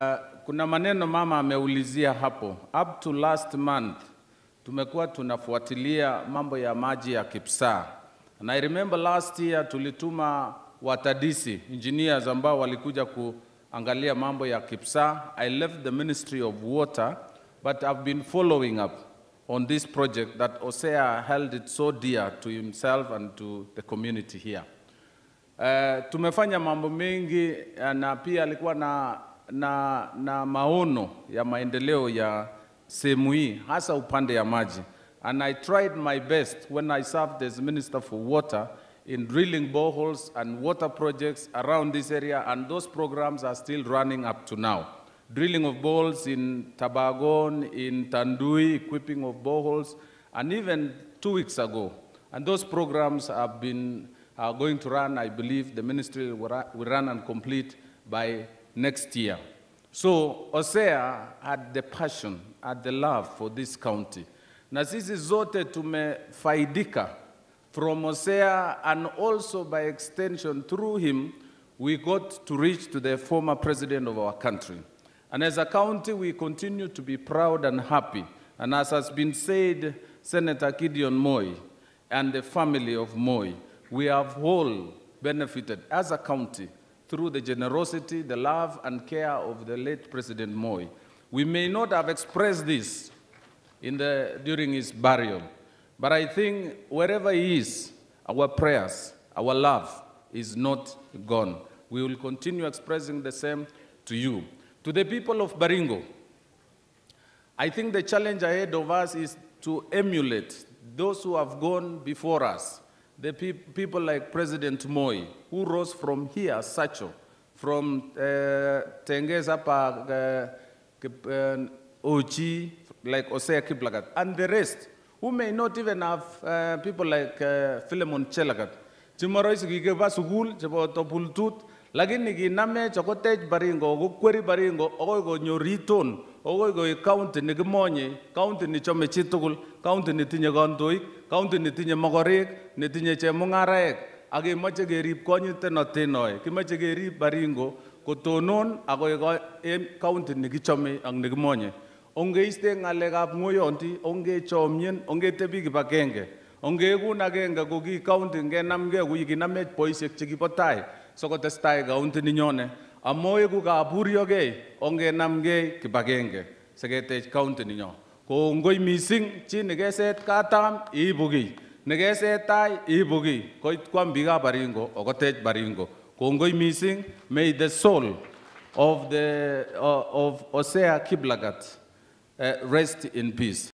Uh, kuna maneno mama ameulizia hapo. Up to last month tumekuwa tunafuatilia mambo ya maji ya Kipsaa. And I remember last year tulituma watadisi engineers ambao walikuja kuangalia mambo ya Kipsaa. I left the Ministry of Water but I've been following up on this project that Osea held it so dear to himself and to the community here. Uh, tumefanya mambo mengi uh, na pia alikuwa na na, na maono ya maendeleo ya sehemu hii hasa upande ya maji. And I tried my best when I served as Minister for Water in drilling boreholes and water projects around this area, and those programs are still running up to now. Drilling of boreholes in Tabagon, in Tandui, equipping of boreholes, and even two weeks ago. And those programs have been are going to run, I believe the ministry will run and complete by next year. So Hosea had the passion, had the love for this county. Na sisi zote tumefaidika from Hosea and also by extension through him, we got to reach to the former president of our country. And as a county, we continue to be proud and happy. And as has been said, Senator Gideon Moy and the family of Moy, we have all benefited as a county through the generosity, the love, and care of the late President Moy. We may not have expressed this the, during his burial, but I think wherever he is, our prayers, our love is not gone. We will continue expressing the same to you. To the people of Baringo, I think the challenge ahead of us is to emulate those who have gone before us the pe people like President Moi, who rose from here, Sacho, from Tengeza, uh, Tengezapa, uh, uh, Ochi, like Osea Kiplagat, and the rest, who may not even have uh, people like uh, Philemon Chelagat. Tomorrow is Gigeva Sugul, Chapotopultut, Lagini Name, Chakotej Baringo, Kweri Baringo, Ogo Nyoriton, okoi koik county nekimonye county nechome chitugul county netinye kandoik county netinye mogorek netinye chemung'araek ak kemoche kerib konyitenotet noe kimoche kerib Baringo kotonon akoik county nekichome ak nekimonye ongeiste ng'alekab ng'oyonti ongechomien ongetebi kibagenge ongeekun agenge ko ki county ngenamgei ko kikinamech boisiek Soko testai sikotestai ni nyone amoeku onge namge kibagenge siketech county ninyo kongoi mising chi nekeset katam iibu kiy nekeset tai iibu kiy koit kwam biikab baringo okotech baringo kongoi mising may the soul of, the, uh, of Osea Kiblagat uh, rest in peace